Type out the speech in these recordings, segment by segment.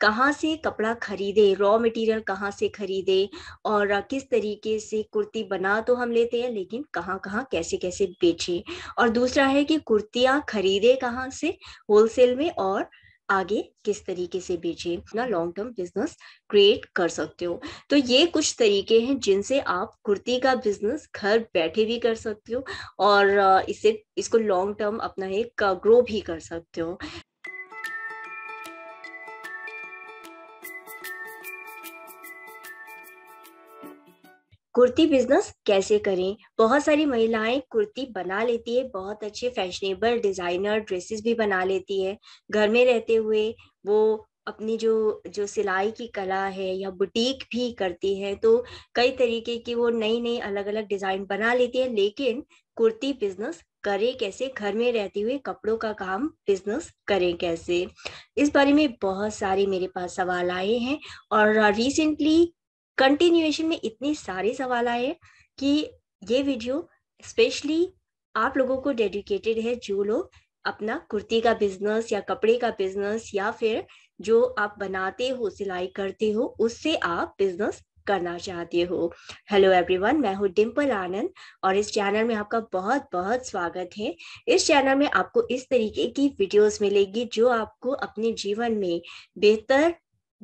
कहाँ से कपड़ा खरीदे रॉ मटेरियल कहाँ से खरीदे और किस तरीके से कुर्ती बना तो हम लेते हैं लेकिन कहाँ कहाँ कैसे कैसे बेचे और दूसरा है कि कुर्तियाँ खरीदे कहाँ से होलसेल में और आगे किस तरीके से बेचे अपना लॉन्ग टर्म बिजनेस क्रिएट कर सकते हो तो ये कुछ तरीके हैं जिनसे आप कुर्ती का बिजनेस घर बैठे भी कर सकते हो और इससे इसको लॉन्ग टर्म अपना एक ग्रो भी कर सकते हो कुर्ती बिजनेस कैसे करें बहुत सारी महिलाएं कुर्ती बना लेती है बहुत अच्छे फैशनेबल डिजाइनर ड्रेसेस भी बना लेती है घर में रहते हुए वो अपनी जो जो सिलाई की कला है या बुटीक भी करती है तो कई तरीके की वो नई नई अलग अलग डिजाइन बना लेती है लेकिन कुर्ती बिजनेस करे कैसे घर में रहते हुए कपड़ों का काम बिजनेस करें कैसे इस बारे में बहुत सारे मेरे पास सवाल आए हैं और रिसेंटली कंटिन्यूएशन में इतने सारे सवाल आए कि ये वीडियो स्पेशली आप लोगों को डेडिकेटेड है जो लोग अपना कुर्ती का बिजनेस या कपड़े का बिजनेस या फिर जो आप बनाते हो सिलाई करते हो उससे आप बिजनेस करना चाहते हो हेलो एवरीवन मैं हूँ डिम्पल आनंद और इस चैनल में आपका बहुत बहुत स्वागत है इस चैनल में आपको इस तरीके की वीडियोस मिलेगी जो आपको अपने जीवन में बेहतर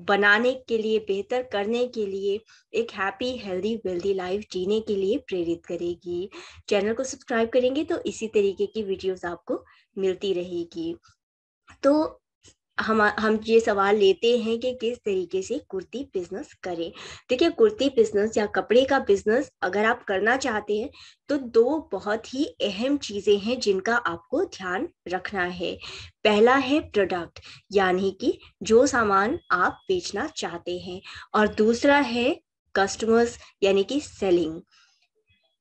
बनाने के लिए बेहतर करने के लिए एक हैप्पी हेल्दी वेल्दी लाइफ जीने के लिए प्रेरित करेगी चैनल को सब्सक्राइब करेंगे तो इसी तरीके की वीडियोस आपको मिलती रहेगी तो हम हम ये सवाल लेते हैं कि किस तरीके से कुर्ती बिजनेस करें देखिए कुर्ती बिजनेस या कपड़े का बिजनेस अगर आप करना चाहते हैं तो दो बहुत ही अहम चीजें हैं जिनका आपको ध्यान रखना है पहला है प्रोडक्ट यानी कि जो सामान आप बेचना चाहते हैं और दूसरा है कस्टमर्स यानी कि सेलिंग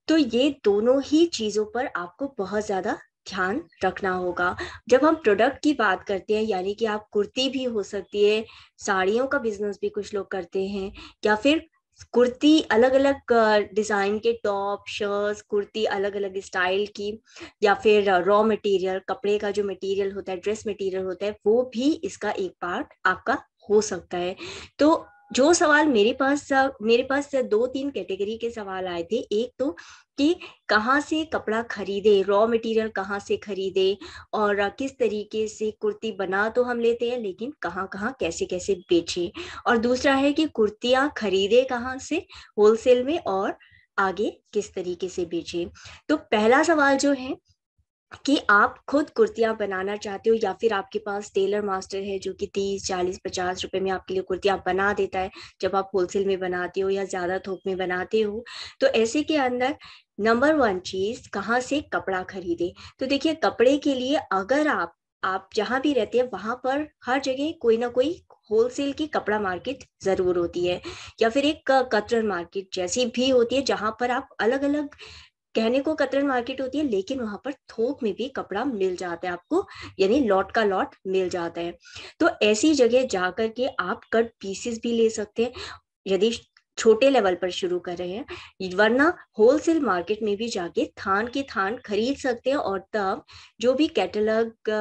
तो ये दोनों ही चीजों पर आपको बहुत ज्यादा ध्यान रखना होगा जब हम प्रोडक्ट की बात करते हैं यानी कि आप कुर्ती भी हो सकती है साड़ियों का बिजनेस भी कुछ लोग करते हैं या फिर कुर्ती अलग अलग डिज़ाइन के टॉप शर्ट्स कुर्ती अलग अलग स्टाइल की या फिर रॉ मटेरियल कपड़े का जो मटेरियल होता है ड्रेस मटेरियल होता है वो भी इसका एक पार्ट आपका हो सकता है तो जो सवाल मेरे पास मेरे पास दो तीन कैटेगरी के सवाल आए थे एक तो कि कहाँ से कपड़ा खरीदे रॉ मटेरियल कहाँ से खरीदे और किस तरीके से कुर्ती बना तो हम लेते हैं लेकिन कहाँ कहाँ कैसे कैसे बेचे और दूसरा है कि कुर्तियाँ खरीदे कहाँ से होलसेल में और आगे किस तरीके से बेचे तो पहला सवाल जो है कि आप खुद कुर्तियां बनाना चाहते हो या फिर आपके पास टेलर मास्टर है जो कि तीस चालीस पचास रुपए में आपके लिए कुर्तियां बना देता है जब आप होलसेल में बनाते हो या ज्यादा थोक में बनाते हो तो ऐसे के अंदर नंबर वन चीज कहाँ से कपड़ा खरीदे तो देखिए कपड़े के लिए अगर आप आप जहाँ भी रहते हैं वहां पर हर जगह कोई ना कोई होलसेल की कपड़ा मार्केट जरूर होती है या फिर एक कतरन मार्केट जैसी भी होती है जहां पर आप अलग अलग कहने को कतरन मार्केट होती है लेकिन वहां पर थोक में भी कपड़ा मिल जाता है आपको यानी लॉट का लॉट मिल जाता है तो ऐसी जगह जाकर के आप कट पीसेस भी ले सकते हैं यदि छोटे लेवल पर शुरू कर रहे हैं वरना होलसेल मार्केट में भी जाके थान के थान खरीद सकते हैं और तब जो भी कैटलॉग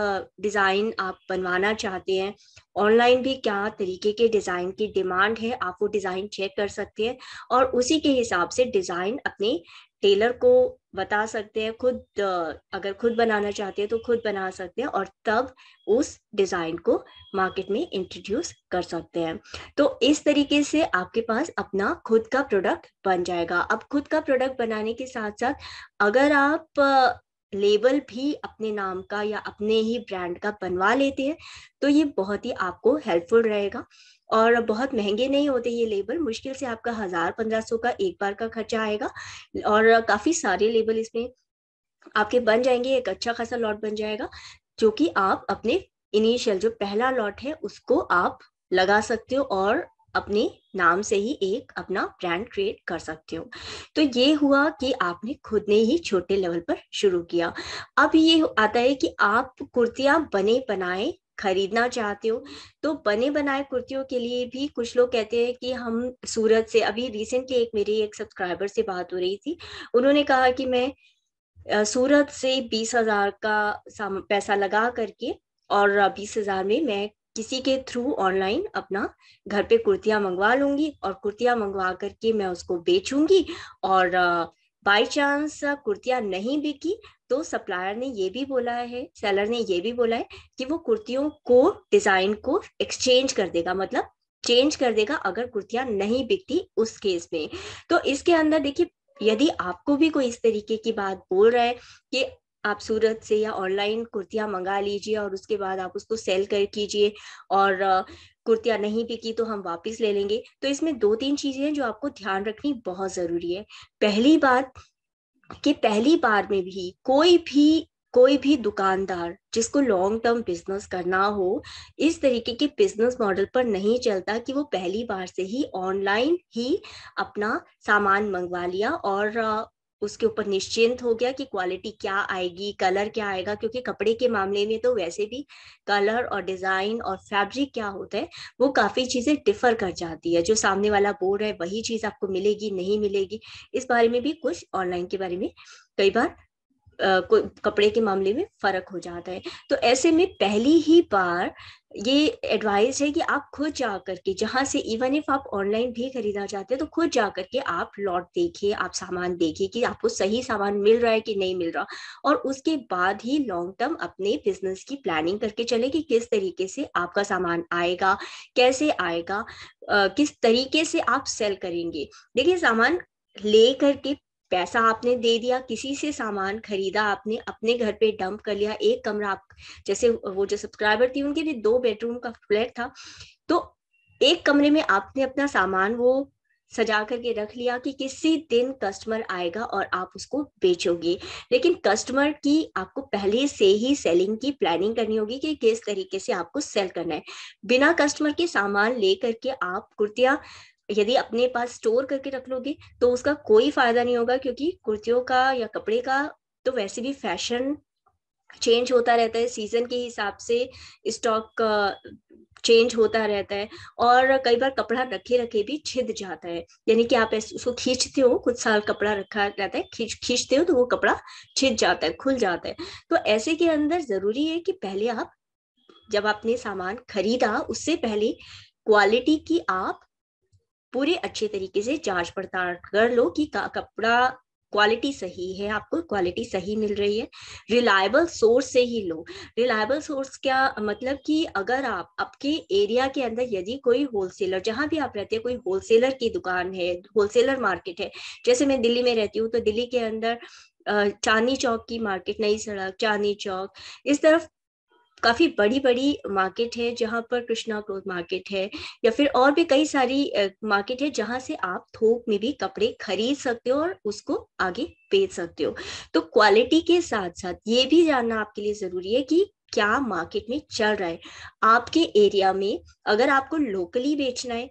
डिजाइन आप बनवाना चाहते हैं ऑनलाइन भी क्या तरीके के डिजाइन की डिमांड है आप वो डिजाइन चेक कर सकते हैं और उसी के हिसाब से डिजाइन अपने टेलर को बता सकते हैं खुद अगर खुद बनाना चाहते हैं तो खुद बना सकते हैं और तब उस डिज़ाइन को मार्केट में इंट्रोड्यूस कर सकते हैं तो इस तरीके से आपके पास अपना खुद का प्रोडक्ट बन जाएगा अब खुद का प्रोडक्ट बनाने के साथ साथ अगर आप लेबल भी अपने नाम का या अपने ही ब्रांड का बनवा लेते हैं तो ये बहुत ही आपको हेल्पफुल रहेगा और बहुत महंगे नहीं होते ये लेबल मुश्किल से आपका हजार पंद्रह सौ का एक बार का खर्चा आएगा और काफी सारे लेबल इसमें आपके बन जाएंगे एक अच्छा खासा लॉट बन जाएगा जो कि आप अपने इनिशियल जो पहला लॉट है उसको आप लगा सकते हो और अपने नाम से ही एक अपना ब्रांड क्रिएट कर सकते हो तो ये हुआ कि आपने खुद ने ही छोटे लेवल पर शुरू किया अब ये आता है कि आप कुर्तियां बने बनाए खरीदना चाहते हो तो बने बनाए कुर्तियों के लिए भी कुछ लोग कहते हैं कि हम सूरत से अभी रिसेंटली एक मेरी एक सब्सक्राइबर से बात हो रही थी उन्होंने कहा कि मैं सूरत से बीस हजार का पैसा लगा करके और बीस हजार में मैं किसी के थ्रू ऑनलाइन अपना घर पे कुर्तियां मंगवा लूंगी और कुर्तियां मंगवा करके मैं उसको बेचूंगी और बाई चांस कुर्तियां नहीं बिकी तो सप्लायर ने ये भी बोला है सेलर ने ये भी बोला है कि वो कुर्तियों को डिजाइन को एक्सचेंज कर देगा मतलब चेंज कर देगा अगर कुर्तियां नहीं बिकती उस केस में तो इसके अंदर देखिए यदि आपको भी कोई इस तरीके की बात बोल रहा है कि आप सूरत से या ऑनलाइन कुर्तियां मंगा लीजिए और उसके बाद आप उसको सेल कर कीजिए और कुर्तियां नहीं बिकी तो हम वापस ले लेंगे तो इसमें दो तीन चीज़ें हैं जो आपको ध्यान रखनी बहुत ज़रूरी है पहली बात कि पहली बार में भी कोई भी कोई भी दुकानदार जिसको लॉन्ग टर्म बिजनेस करना हो इस तरीके के बिजनेस मॉडल पर नहीं चलता कि वो पहली बार से ही ऑनलाइन ही अपना सामान मंगवा लिया और उसके ऊपर निश्चिंत हो गया कि क्वालिटी क्या आएगी कलर क्या आएगा क्योंकि कपड़े के मामले में तो वैसे भी कलर और डिजाइन और फैब्रिक क्या होता है वो काफी चीजें डिफर कर जाती है जो सामने वाला बोर्ड है वही चीज आपको मिलेगी नहीं मिलेगी इस बारे में भी कुछ ऑनलाइन के बारे में कई बार कपड़े के मामले में फर्क हो जाता है तो ऐसे में पहली ही बार ये एडवाइस है कि आप खुद जा करके जहाँ से इवन इफ आप ऑनलाइन भी खरीदा चाहते हैं तो खुद जा करके आप लॉट देखिए आप सामान देखिए कि आपको सही सामान मिल रहा है कि नहीं मिल रहा और उसके बाद ही लॉन्ग टर्म अपने बिजनेस की प्लानिंग करके चले कि किस तरीके से आपका सामान आएगा कैसे आएगा किस तरीके से आप सेल करेंगे देखिए सामान ले करके पैसा आपने दे दिया किसी से सामान खरीदा आपने अपने घर पे डंप कर लिया एक कमरा आप जैसे वो जो सब्सक्राइबर थी उनके लिए दो बेडरूम का फ्लैट था तो एक कमरे में आपने अपना सामान वो सजा करके रख लिया कि किसी दिन कस्टमर आएगा और आप उसको बेचोगे लेकिन कस्टमर की आपको पहले से ही सेलिंग की प्लानिंग करनी होगी कि किस तरीके से आपको सेल करना है बिना कस्टमर के सामान लेकर के आप कुर्तियां यदि अपने पास स्टोर करके रख लोगे तो उसका कोई फायदा नहीं होगा क्योंकि कुर्तियों का या कपड़े का तो वैसे भी फैशन चेंज होता रहता है सीजन के हिसाब से स्टॉक चेंज होता रहता है और कई बार कपड़ा रखे रखे भी छिद जाता है यानी कि आप उसको खींचते हो कुछ साल कपड़ा रखा रहता है खींच खींचते हो तो वो कपड़ा छिद जाता है खुल जाता है तो ऐसे के अंदर जरूरी है कि पहले आप जब आपने सामान खरीदा उससे पहले क्वालिटी की आप पूरे अच्छे तरीके से जांच पड़ताल कर लो कि कपड़ा क्वालिटी सही है आपको क्वालिटी सही मिल रही है रिलायबल सोर्स से ही लो रिलायबल सोर्स क्या मतलब कि अगर आप आपके एरिया के अंदर यदि कोई होलसेलर जहां भी आप रहते हैं कोई होलसेलर की दुकान है होलसेलर मार्केट है जैसे मैं दिल्ली में रहती हूँ तो दिल्ली के अंदर चांदनी चौक की मार्केट नई सड़क चांदनी चौक इस तरफ काफ़ी बड़ी बड़ी मार्केट है जहाँ पर कृष्णा क्लोथ मार्केट है या फिर और भी कई सारी मार्केट है जहाँ से आप थोक में भी कपड़े खरीद सकते हो और उसको आगे बेच सकते हो तो क्वालिटी के साथ साथ ये भी जानना आपके लिए ज़रूरी है कि क्या मार्केट में चल रहा है आपके एरिया में अगर आपको लोकली बेचना है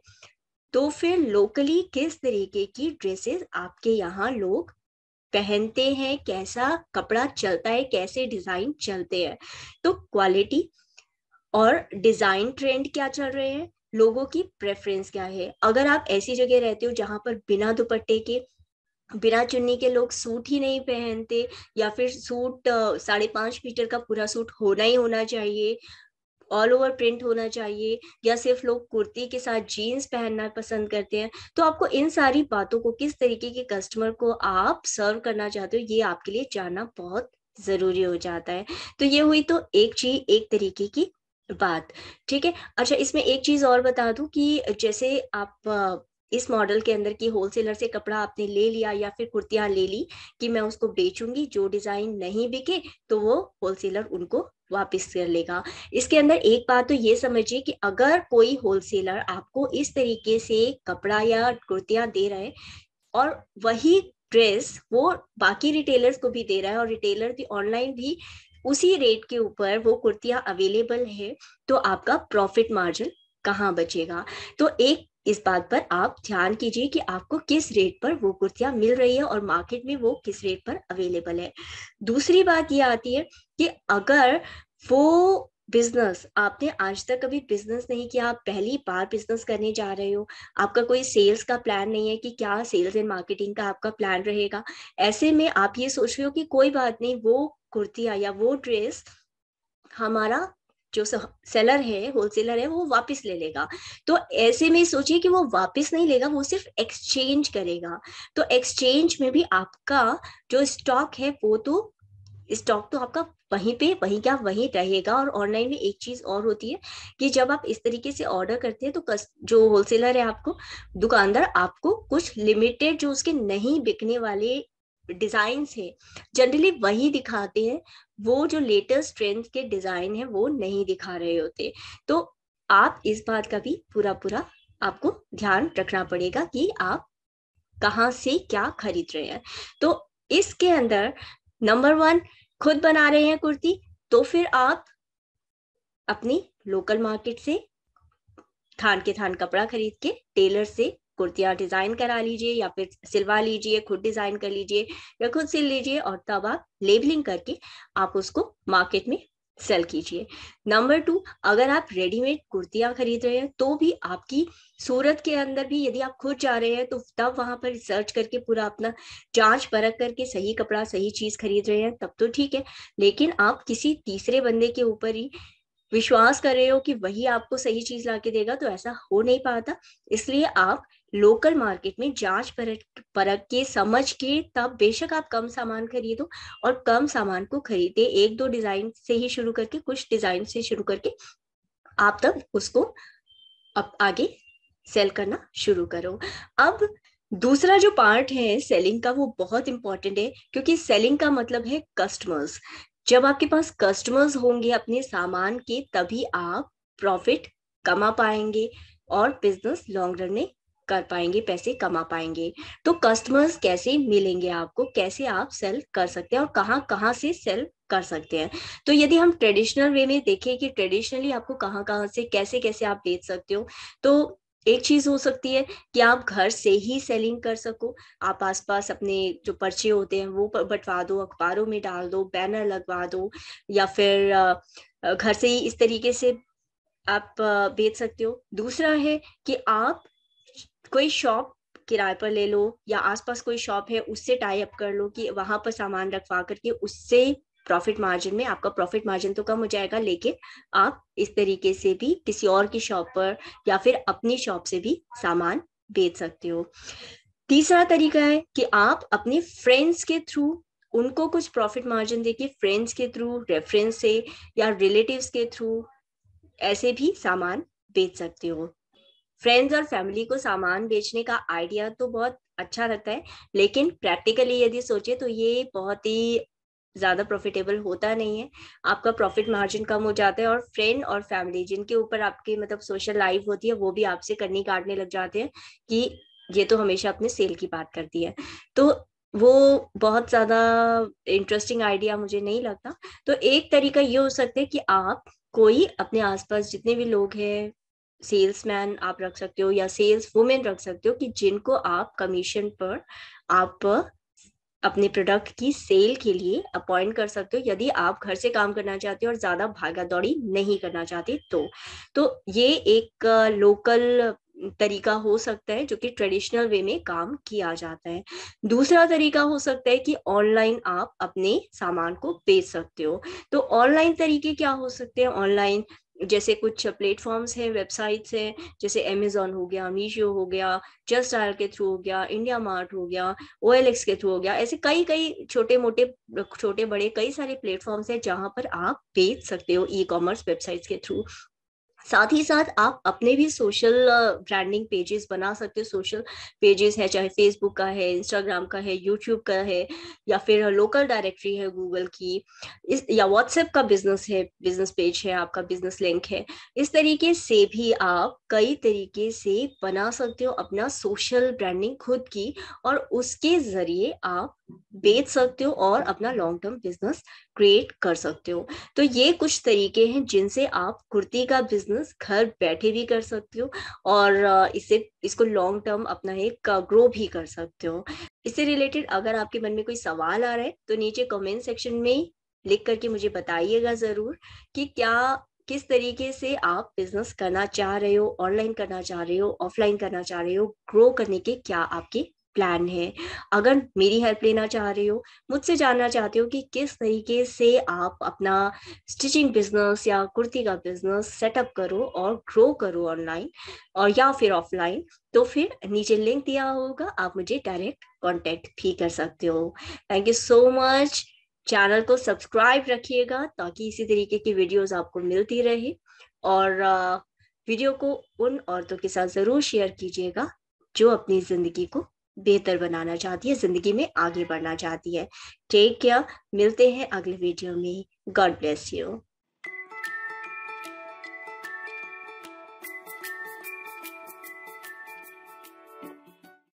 तो फिर लोकली किस तरीके की ड्रेसेस आपके यहाँ लोग पहनते हैं कैसा कपड़ा चलता है कैसे डिजाइन चलते हैं तो क्वालिटी और डिजाइन ट्रेंड क्या चल रहे हैं लोगों की प्रेफरेंस क्या है अगर आप ऐसी जगह रहते हो जहां पर बिना दुपट्टे के बिना चुन्नी के लोग सूट ही नहीं पहनते या फिर सूट साढ़े पांच मीटर का पूरा सूट होना ही होना चाहिए ऑल ओवर प्रिंट होना चाहिए या सिर्फ लोग कुर्ती के साथ जीन्स पहनना पसंद करते हैं तो आपको इन सारी बातों को किस तरीके के कस्टमर को आप सर्व करना चाहते हो ये आपके लिए जानना बहुत जरूरी हो जाता है तो ये हुई तो एक चीज एक तरीके की बात ठीक है अच्छा इसमें एक चीज और बता दूं कि जैसे आप इस मॉडल के अंदर की होलसेलर से कपड़ा आपने ले लिया या फिर कुर्तियां ले ली कि मैं उसको बेचूंगी जो डिजाइन नहीं बिके तो वो होलसेलर उनको वापस कर लेगा इसके अंदर एक बात तो ये समझिए कि अगर कोई होलसेलर आपको इस तरीके से कपड़ा या कुर्तियां दे रहे और वही ड्रेस वो बाकी रिटेलर्स को भी दे रहा है और रिटेलर भी ऑनलाइन भी उसी रेट के ऊपर वो कुर्तियां अवेलेबल है तो आपका प्रॉफिट मार्जिन कहाँ बचेगा तो एक इस बात पर आप ध्यान कीजिए कि आपको किस रेट पर वो कुर्तियां मिल रही है और मार्केट में वो किस रेट पर अवेलेबल है दूसरी बात ये आती है कि अगर वो बिजनेस आपने आज तक कभी बिजनेस नहीं किया आप पहली बार बिजनेस करने जा रहे हो आपका कोई सेल्स का प्लान नहीं है कि क्या सेल्स एंड मार्केटिंग का आपका प्लान रहेगा ऐसे में आप ये सोच रहे हो कि कोई बात नहीं वो कुर्तियां या वो ड्रेस हमारा जो सेलर है होलसेलर है वो वापस ले लेगा तो ऐसे में सोचिए कि वो वापस नहीं लेगा वो सिर्फ एक्सचेंज करेगा तो एक्सचेंज में भी आपका जो स्टॉक है वो तो स्टॉक तो आपका वहीं पे वहीं का वहीं रहेगा और ऑनलाइन में एक चीज और होती है कि जब आप इस तरीके से ऑर्डर करते हैं तो कस, जो होलसेलर है आपको दुकानदार आपको कुछ लिमिटेड जो उसके नहीं बिकने वाले डिजाइन है जनरली वही दिखाते हैं वो जो लेटेस्ट ट्रेंड के डिजाइन है वो नहीं दिखा रहे होते तो आप इस बात का भी पूरा पूरा आपको ध्यान रखना पड़ेगा कि आप कहाँ से क्या खरीद रहे हैं तो इसके अंदर नंबर वन खुद बना रहे हैं कुर्ती तो फिर आप अपनी लोकल मार्केट से थान के थान कपड़ा खरीद के टेलर से कुर्तियाँ डिजाइन करा लीजिए या फिर सिलवा लीजिए खुद डिजाइन कर लीजिए या खुद सिल लीजिए और तब आप लेबलिंग करके आप उसको मार्केट में सेल कीजिए नंबर टू अगर आप रेडीमेड कुर्तियां खरीद रहे हैं तो भी आपकी सूरत के अंदर भी यदि आप खुद जा रहे हैं तो तब वहां पर रिसर्च करके पूरा अपना जांच परख करके सही कपड़ा सही चीज खरीद रहे हैं तब तो ठीक है लेकिन आप किसी तीसरे बंदे के ऊपर ही विश्वास कर रहे हो कि वही आपको सही चीज ला के देगा तो ऐसा हो नहीं पाता इसलिए आप लोकल मार्केट में जांच परख परख के समझ के तब बेशक आप कम सामान खरीदो और कम सामान को खरीदे एक दो डिजाइन से ही शुरू करके कुछ डिजाइन से शुरू करके आप तब उसको अब आगे सेल करना शुरू करो अब दूसरा जो पार्ट है सेलिंग का वो बहुत इंपॉर्टेंट है क्योंकि सेलिंग का मतलब है कस्टमर्स जब आपके पास कस्टमर्स होंगे अपने सामान के तभी आप प्रॉफिट कमा पाएंगे और बिजनेस लॉन्ग रन में कर पाएंगे पैसे कमा पाएंगे तो कस्टमर्स कैसे मिलेंगे आपको कैसे आप सेल कर सकते हैं और कहाँ कहाँ से सेल कर सकते हैं तो यदि हम ट्रेडिशनल वे में देखें कि ट्रेडिशनली आपको कहाँ कहाँ से कैसे कैसे आप बेच सकते हो तो एक चीज हो सकती है कि आप घर से ही सेलिंग कर सको आप आसपास अपने जो पर्चे होते हैं वो बंटवा दो अखबारों में डाल दो बैनर लगवा दो या फिर घर से ही इस तरीके से आप बेच सकते हो दूसरा है कि आप कोई शॉप किराए पर ले लो या आसपास कोई शॉप है उससे टाई अप कर लो कि वहां पर सामान रखवा करके उससे प्रॉफिट मार्जिन में आपका प्रॉफिट मार्जिन तो कम हो जाएगा लेकिन आप इस तरीके से भी किसी और की शॉप पर या फिर अपनी शॉप से भी सामान बेच सकते हो तीसरा तरीका है कि आप अपने फ्रेंड्स के थ्रू उनको कुछ प्रॉफिट मार्जिन देके फ्रेंड्स के थ्रू रेफरेंस से या रिलेटिव्स के थ्रू ऐसे भी सामान बेच सकते हो फ्रेंड्स और फैमिली को सामान बेचने का आइडिया तो बहुत अच्छा लगता है लेकिन प्रैक्टिकली यदि सोचे तो ये बहुत ही ज्यादा प्रॉफिटेबल होता नहीं है आपका प्रॉफिट मार्जिन कम हो जाता है और फ्रेंड और फैमिली जिनके ऊपर आपकी मतलब सोशल लाइफ होती है वो भी आपसे कन्नी काटने लग जाते हैं कि ये तो हमेशा अपने सेल की बात करती है तो वो बहुत ज्यादा इंटरेस्टिंग आइडिया मुझे नहीं लगता तो एक तरीका ये हो सकता है कि आप कोई अपने आसपास जितने भी लोग हैं सेल्समैन आप रख सकते हो या सेल्स वुमेन रख सकते हो कि जिनको आप कमीशन पर आप अपने प्रोडक्ट की सेल के लिए अपॉइंट कर सकते हो यदि आप घर से काम करना चाहते हो और ज्यादा भागा दौड़ी नहीं करना चाहते तो तो ये एक लोकल तरीका हो सकता है जो कि ट्रेडिशनल वे में काम किया जाता है दूसरा तरीका हो सकता है कि ऑनलाइन आप अपने सामान को बेच सकते हो तो ऑनलाइन तरीके क्या हो सकते हैं ऑनलाइन जैसे कुछ प्लेटफॉर्म्स हैं वेबसाइट्स हैं जैसे अमेजोन हो गया मीशो हो गया जस्ट डायल के थ्रू हो गया इंडिया मार्ट हो गया ओ के थ्रू हो गया ऐसे कई कई छोटे मोटे छोटे बड़े कई सारे प्लेटफॉर्म्स हैं जहाँ पर आप बेच सकते हो ई कॉमर्स वेबसाइट्स के थ्रू साथ ही साथ आप अपने भी सोशल ब्रांडिंग पेजेस बना सकते हो सोशल पेजेस है चाहे फेसबुक का है इंस्टाग्राम का है यूट्यूब का है या फिर लोकल डायरेक्टरी है गूगल की इस या व्हाट्सएप का बिजनेस है बिजनेस पेज है आपका बिजनेस लिंक है इस तरीके से भी आप कई तरीके से बना सकते हो अपना सोशल ब्रांडिंग खुद की और उसके जरिए आप बेच सकते हो और अपना लॉन्ग टर्म बिजनेस क्रिएट कर सकते हो तो ये कुछ तरीके हैं जिनसे आप कुर्ती का बिजनेस घर बैठे भी कर सकते हो और इसे इसको लॉन्ग टर्म अपना एक ग्रो भी कर सकते हो इससे रिलेटेड अगर आपके मन में कोई सवाल आ रहा है तो नीचे कमेंट सेक्शन में लिख करके मुझे बताइएगा जरूर कि क्या किस तरीके से आप बिजनेस करना चाह रहे हो ऑनलाइन करना चाह रहे हो ऑफलाइन करना चाह रहे हो ग्रो करने के क्या आपके प्लान है अगर मेरी हेल्प लेना चाह रहे हो मुझसे जानना चाहते हो कि किस तरीके से आप अपना स्टिचिंग बिजनेस या कुर्ती का बिजनेस सेटअप करो और ग्रो करो ऑनलाइन और या फिर ऑफलाइन तो फिर नीचे लिंक दिया होगा आप मुझे डायरेक्ट कांटेक्ट भी कर सकते हो thank you so much channel को सब्सक्राइब रखिएगा ताकि इसी तरीके की वीडियोस आपको मिलती रहे और वीडियो को उन औरतों के साथ ज़रूर शेयर कीजिएगा जो अपनी ज़िंदगी को बेहतर बनाना चाहती है जिंदगी में आगे बढ़ना चाहती है टेक केयर मिलते हैं अगले वीडियो में गॉड ब्लेस यू